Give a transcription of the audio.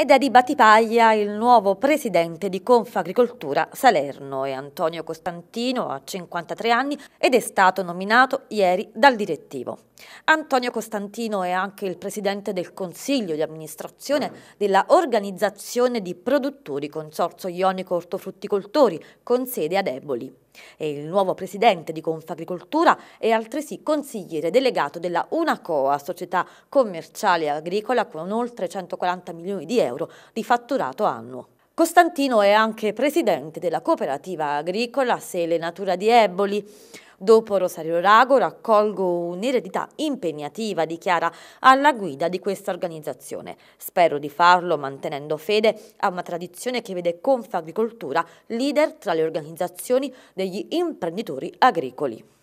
ed è di Battipaglia il nuovo presidente di Confagricoltura Salerno è Antonio Costantino ha 53 anni ed è stato nominato ieri dal direttivo. Antonio Costantino è anche il presidente del consiglio di amministrazione della organizzazione di produttori Consorzio Ionico Ortofrutticoltori con sede ad Eboli. E il nuovo presidente di Confagricoltura è altresì consigliere delegato della Unacoa, società commerciale e agricola con oltre 140 milioni di euro di fatturato annuo. Costantino è anche presidente della cooperativa agricola Sele Natura di Eboli. Dopo Rosario Rago raccolgo un'eredità impegnativa, dichiara, alla guida di questa organizzazione. Spero di farlo mantenendo fede a una tradizione che vede Confagricoltura leader tra le organizzazioni degli imprenditori agricoli.